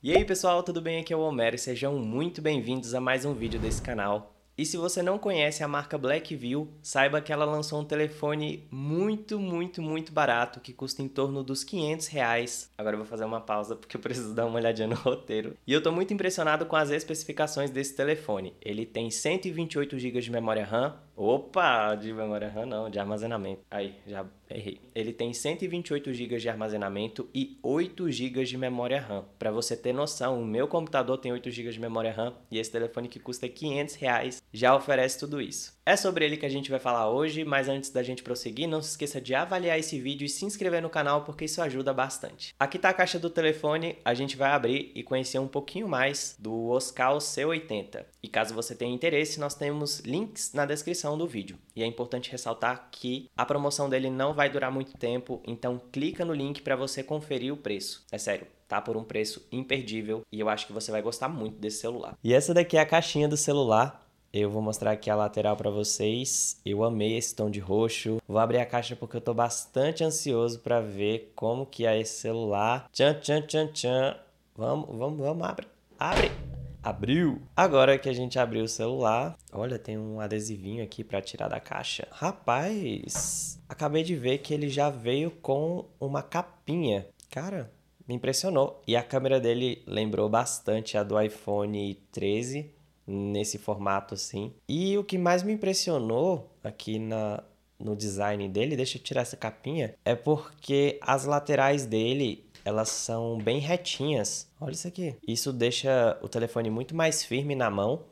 E aí pessoal, tudo bem? Aqui é o Homero e sejam muito bem-vindos a mais um vídeo desse canal. E se você não conhece a marca Blackview, saiba que ela lançou um telefone muito, muito, muito barato que custa em torno dos 500 reais. Agora eu vou fazer uma pausa porque eu preciso dar uma olhadinha no roteiro. E eu tô muito impressionado com as especificações desse telefone. Ele tem 128 GB de memória RAM, Opa, de memória RAM não, de armazenamento. Aí, já errei. Ele tem 128 GB de armazenamento e 8 GB de memória RAM. Para você ter noção, o meu computador tem 8 GB de memória RAM e esse telefone que custa 500 reais já oferece tudo isso. É sobre ele que a gente vai falar hoje, mas antes da gente prosseguir, não se esqueça de avaliar esse vídeo e se inscrever no canal porque isso ajuda bastante. Aqui está a caixa do telefone, a gente vai abrir e conhecer um pouquinho mais do Oscar C80. E caso você tenha interesse, nós temos links na descrição descrição do vídeo. E é importante ressaltar que a promoção dele não vai durar muito tempo, então clica no link para você conferir o preço. É sério, tá por um preço imperdível e eu acho que você vai gostar muito desse celular. E essa daqui é a caixinha do celular. Eu vou mostrar aqui a lateral para vocês. Eu amei esse tom de roxo. Vou abrir a caixa porque eu tô bastante ansioso para ver como que é esse celular. Tchan, tchan, tchan, tchan. Vamos, vamos, vamos, abre. Abre! abriu. Agora que a gente abriu o celular, olha, tem um adesivinho aqui para tirar da caixa. Rapaz, acabei de ver que ele já veio com uma capinha. Cara, me impressionou. E a câmera dele lembrou bastante a do iPhone 13 nesse formato assim. E o que mais me impressionou aqui na no design dele, deixa eu tirar essa capinha, é porque as laterais dele elas são bem retinhas. Olha isso aqui. Isso deixa o telefone muito mais firme na mão.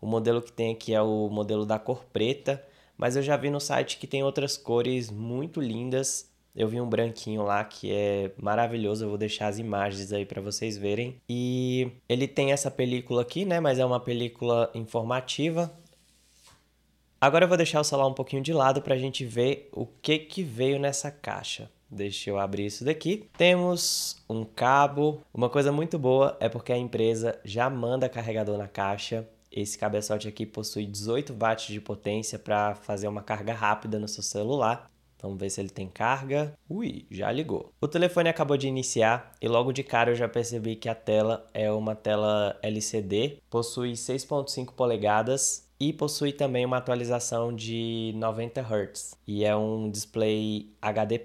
O modelo que tem aqui é o modelo da cor preta, mas eu já vi no site que tem outras cores muito lindas. Eu vi um branquinho lá que é maravilhoso, eu vou deixar as imagens aí para vocês verem. E ele tem essa película aqui, né, mas é uma película informativa. Agora eu vou deixar o celular um pouquinho de lado para a gente ver o que que veio nessa caixa. Deixa eu abrir isso daqui. Temos um cabo. Uma coisa muito boa é porque a empresa já manda carregador na caixa. Esse cabeçote aqui possui 18 watts de potência para fazer uma carga rápida no seu celular. Vamos ver se ele tem carga. Ui, já ligou. O telefone acabou de iniciar e logo de cara eu já percebi que a tela é uma tela LCD, possui 6.5 polegadas e possui também uma atualização de 90 Hz e é um display HD+.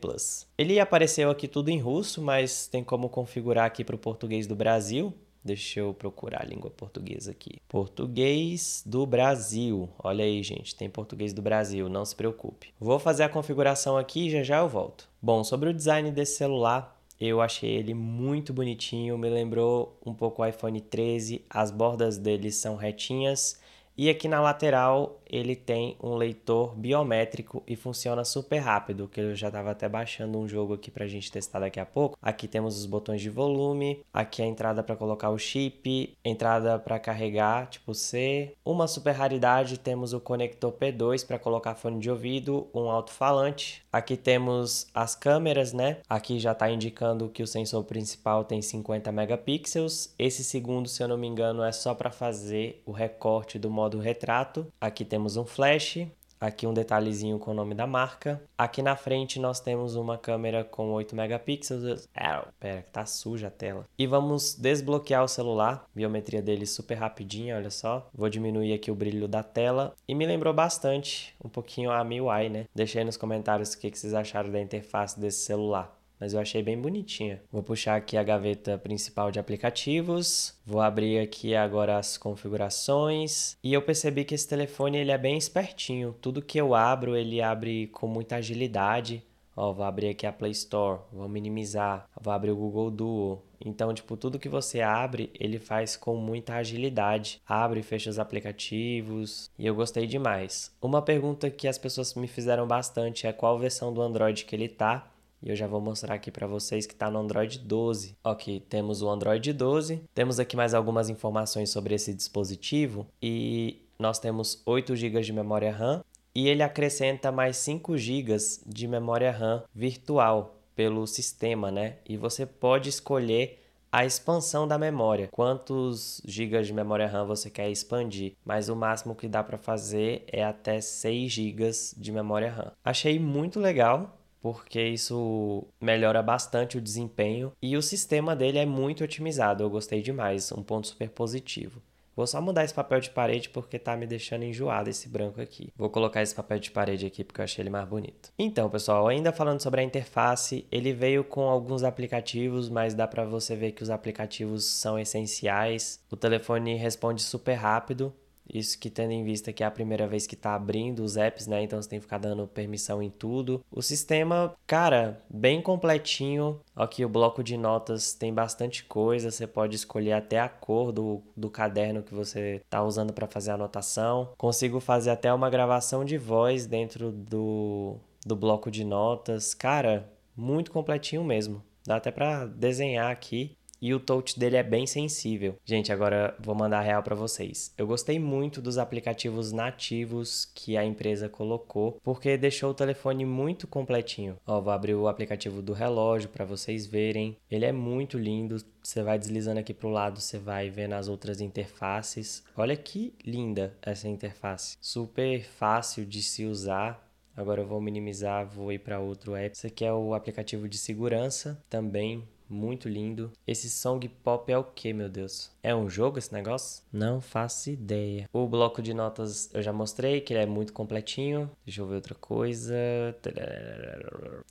Ele apareceu aqui tudo em russo, mas tem como configurar aqui para o português do Brasil. Deixa eu procurar a língua portuguesa aqui. Português do Brasil. Olha aí, gente, tem português do Brasil, não se preocupe. Vou fazer a configuração aqui e já já eu volto. Bom, sobre o design desse celular, eu achei ele muito bonitinho, me lembrou um pouco o iPhone 13, as bordas dele são retinhas e aqui na lateral ele tem um leitor biométrico e funciona super rápido, que eu já estava até baixando um jogo aqui para a gente testar daqui a pouco. Aqui temos os botões de volume, aqui é a entrada para colocar o chip, entrada para carregar tipo C. Uma super raridade temos o conector P2 para colocar fone de ouvido, um alto-falante. Aqui temos as câmeras, né? Aqui já está indicando que o sensor principal tem 50 megapixels. Esse segundo, se eu não me engano, é só para fazer o recorte do modo retrato. Aqui temos um flash, aqui um detalhezinho com o nome da marca. Aqui na frente nós temos uma câmera com 8 megapixels. Ah, pera, que tá suja a tela. E vamos desbloquear o celular. Biometria dele super rapidinho, olha só. Vou diminuir aqui o brilho da tela. E me lembrou bastante um pouquinho a MIUI, né? Deixei nos comentários o que vocês acharam da interface desse celular mas eu achei bem bonitinha. Vou puxar aqui a gaveta principal de aplicativos, vou abrir aqui agora as configurações e eu percebi que esse telefone ele é bem espertinho. Tudo que eu abro ele abre com muita agilidade. Ó, vou abrir aqui a Play Store, vou minimizar, vou abrir o Google Duo. Então, tipo, tudo que você abre, ele faz com muita agilidade. Abre e fecha os aplicativos. E eu gostei demais. Uma pergunta que as pessoas me fizeram bastante é qual versão do Android que ele tá. E eu já vou mostrar aqui para vocês que está no Android 12. Ok, temos o Android 12. Temos aqui mais algumas informações sobre esse dispositivo. E nós temos 8 GB de memória RAM. E ele acrescenta mais 5 GB de memória RAM virtual pelo sistema, né? E você pode escolher a expansão da memória, quantos gigas de memória RAM você quer expandir, mas o máximo que dá para fazer é até 6 gigas de memória RAM. Achei muito legal, porque isso melhora bastante o desempenho e o sistema dele é muito otimizado. Eu gostei demais, um ponto super positivo. Vou só mudar esse papel de parede porque tá me deixando enjoado esse branco aqui. Vou colocar esse papel de parede aqui porque eu achei ele mais bonito. Então, pessoal, ainda falando sobre a interface, ele veio com alguns aplicativos, mas dá para você ver que os aplicativos são essenciais. O telefone responde super rápido. Isso que tendo em vista que é a primeira vez que está abrindo os apps, né? Então você tem que ficar dando permissão em tudo. O sistema, cara, bem completinho. Aqui o bloco de notas tem bastante coisa. Você pode escolher até a cor do, do caderno que você está usando para fazer a anotação. Consigo fazer até uma gravação de voz dentro do, do bloco de notas. Cara, muito completinho mesmo. Dá até para desenhar aqui e o touch dele é bem sensível. Gente, agora vou mandar real para vocês. Eu gostei muito dos aplicativos nativos que a empresa colocou, porque deixou o telefone muito completinho. Ó, vou abrir o aplicativo do relógio para vocês verem. Ele é muito lindo. Você vai deslizando aqui para o lado, você vai vendo as outras interfaces. Olha que linda essa interface. Super fácil de se usar. Agora eu vou minimizar, vou ir para outro app. Esse aqui é o aplicativo de segurança, também muito lindo. Esse song pop é o que, meu Deus? É um jogo esse negócio? Não faço ideia. O bloco de notas eu já mostrei, que ele é muito completinho. Deixa eu ver outra coisa.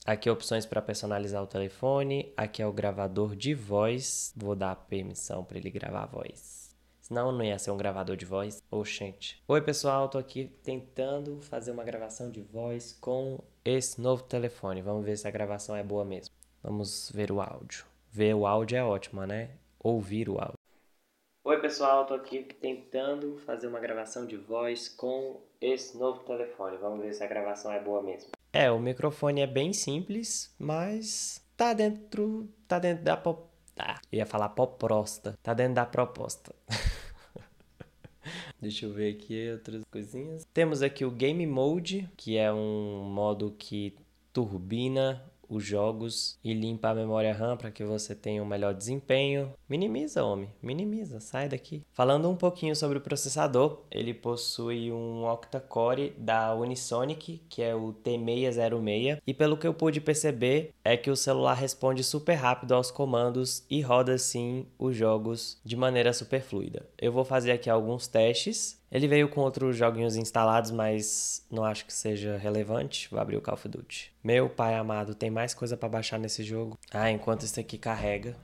Aqui é opções para personalizar o telefone. Aqui é o gravador de voz. Vou dar permissão para ele gravar a voz. Senão não ia ser um gravador de voz. Oxente. Oi, pessoal, tô aqui tentando fazer uma gravação de voz com esse novo telefone. Vamos ver se a gravação é boa mesmo. Vamos ver o áudio. Ver o áudio é ótima, né? Ouvir o áudio. Oi, pessoal, tô aqui tentando fazer uma gravação de voz com esse novo telefone. Vamos ver se a gravação é boa mesmo. É, o microfone é bem simples, mas tá dentro, tá dentro da pop... ah, ia falar poprosta. Tá dentro da proposta. Deixa eu ver aqui outras coisinhas. Temos aqui o Game Mode, que é um modo que turbina os jogos e limpa a memória RAM para que você tenha um melhor desempenho. Minimiza, homem, minimiza, sai daqui. Falando um pouquinho sobre o processador, ele possui um octa-core da Unisonic, que é o T606, e pelo que eu pude perceber é que o celular responde super rápido aos comandos e roda sim os jogos de maneira super fluida. Eu vou fazer aqui alguns testes ele veio com outros joguinhos instalados, mas não acho que seja relevante. Vou abrir o Call of Duty. Meu pai amado, tem mais coisa para baixar nesse jogo? Ah, enquanto isso aqui carrega.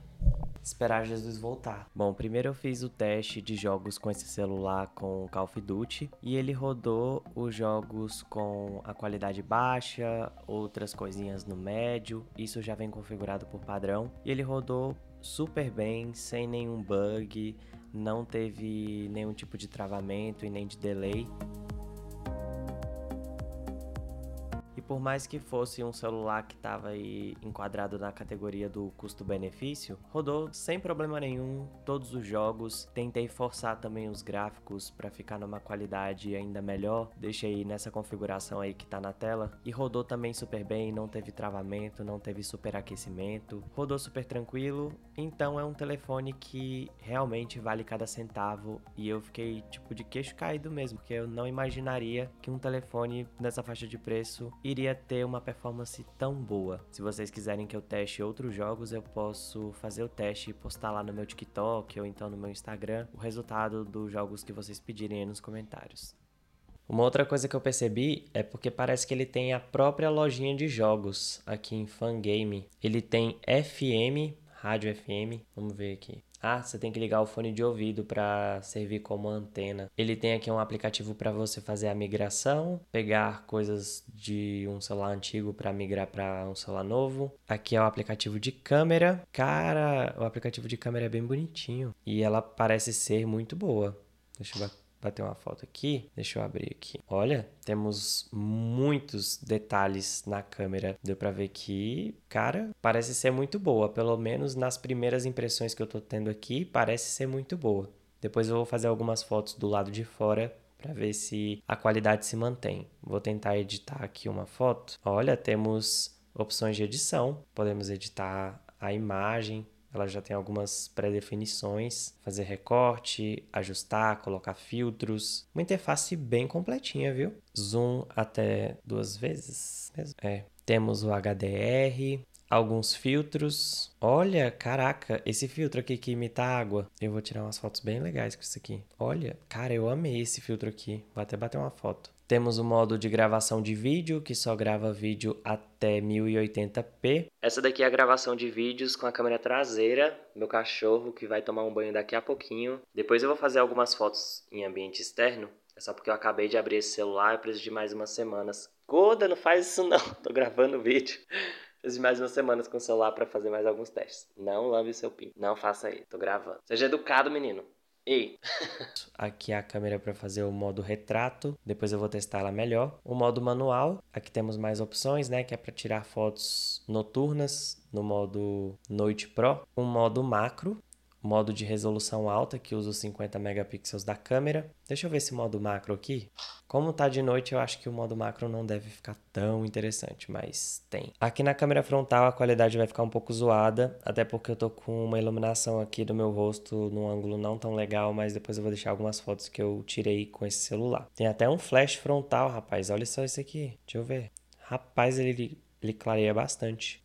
Esperar Jesus voltar. Bom, primeiro eu fiz o teste de jogos com esse celular com Call of Duty e ele rodou os jogos com a qualidade baixa, outras coisinhas no médio, isso já vem configurado por padrão. E ele rodou super bem, sem nenhum bug, não teve nenhum tipo de travamento e nem de delay. por mais que fosse um celular que estava aí enquadrado na categoria do custo-benefício, rodou sem problema nenhum todos os jogos. Tentei forçar também os gráficos para ficar numa qualidade ainda melhor. Deixei nessa configuração aí que está na tela e rodou também super bem, não teve travamento, não teve superaquecimento, rodou super tranquilo. Então é um telefone que realmente vale cada centavo e eu fiquei tipo de queixo caído mesmo, porque eu não imaginaria que um telefone nessa faixa de preço iria ter uma performance tão boa. Se vocês quiserem que eu teste outros jogos, eu posso fazer o teste e postar lá no meu TikTok ou então no meu Instagram o resultado dos jogos que vocês pedirem aí nos comentários. Uma outra coisa que eu percebi é porque parece que ele tem a própria lojinha de jogos aqui em Fangame. Ele tem FM, rádio FM, vamos ver aqui. Ah, você tem que ligar o fone de ouvido para servir como antena. Ele tem aqui um aplicativo para você fazer a migração, pegar coisas de um celular antigo para migrar para um celular novo. Aqui é o aplicativo de câmera. Cara, o aplicativo de câmera é bem bonitinho e ela parece ser muito boa. Deixa eu bater uma foto aqui. Deixa eu abrir aqui. Olha, temos muitos detalhes na câmera. Deu para ver que, cara, parece ser muito boa. Pelo menos nas primeiras impressões que eu tô tendo aqui, parece ser muito boa. Depois eu vou fazer algumas fotos do lado de fora para ver se a qualidade se mantém. Vou tentar editar aqui uma foto. Olha, temos opções de edição. Podemos editar a imagem, ela já tem algumas pré-definições, fazer recorte, ajustar, colocar filtros. Uma interface bem completinha, viu? Zoom até duas vezes É. Temos o HDR, alguns filtros. Olha, caraca, esse filtro aqui que imita água. Eu vou tirar umas fotos bem legais com isso aqui. Olha, cara, eu amei esse filtro aqui. Vou até bater uma foto. Temos o modo de gravação de vídeo, que só grava vídeo até 1080p. Essa daqui é a gravação de vídeos com a câmera traseira, meu cachorro que vai tomar um banho daqui a pouquinho. Depois eu vou fazer algumas fotos em ambiente externo, é só porque eu acabei de abrir esse celular, e preciso de mais umas semanas. Goda, não faz isso não, tô gravando vídeo. Preciso de mais umas semanas com o celular para fazer mais alguns testes. Não lambe seu pinto. Não faça aí Tô gravando. Seja educado, menino. Ei. aqui é a câmera para fazer o modo retrato, depois eu vou testar ela melhor. O modo manual, aqui temos mais opções, né, que é para tirar fotos noturnas no modo Noite Pro, um modo macro, modo de resolução alta que usa os 50 megapixels da câmera. Deixa eu ver esse modo macro aqui. Como tá de noite, eu acho que o modo macro não deve ficar tão interessante, mas tem. Aqui na câmera frontal a qualidade vai ficar um pouco zoada, até porque eu tô com uma iluminação aqui do meu rosto num ângulo não tão legal, mas depois eu vou deixar algumas fotos que eu tirei com esse celular. Tem até um flash frontal, rapaz. Olha só esse aqui. Deixa eu ver. Rapaz, ele, ele clareia bastante.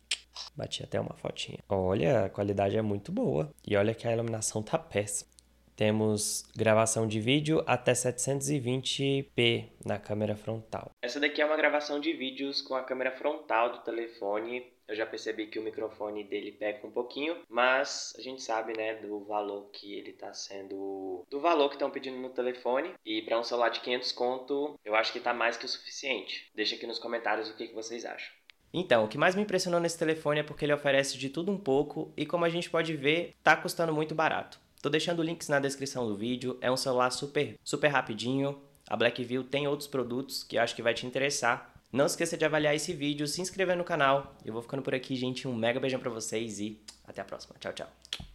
Bati até uma fotinha. Olha, a qualidade é muito boa. E olha que a iluminação tá péssima. Temos gravação de vídeo até 720p na câmera frontal. Essa daqui é uma gravação de vídeos com a câmera frontal do telefone. Eu já percebi que o microfone dele pega um pouquinho, mas a gente sabe, né, do valor que ele tá sendo, do valor que estão pedindo no telefone. E para um celular de 500 conto, eu acho que tá mais que o suficiente. Deixa aqui nos comentários o que, que vocês acham. Então, o que mais me impressionou nesse telefone é porque ele oferece de tudo um pouco e, como a gente pode ver, tá custando muito barato. Tô deixando links na descrição do vídeo, é um celular super, super rapidinho. A Blackview tem outros produtos que acho que vai te interessar. Não esqueça de avaliar esse vídeo, se inscrever no canal. Eu vou ficando por aqui, gente. Um mega beijão pra vocês e até a próxima. Tchau, tchau.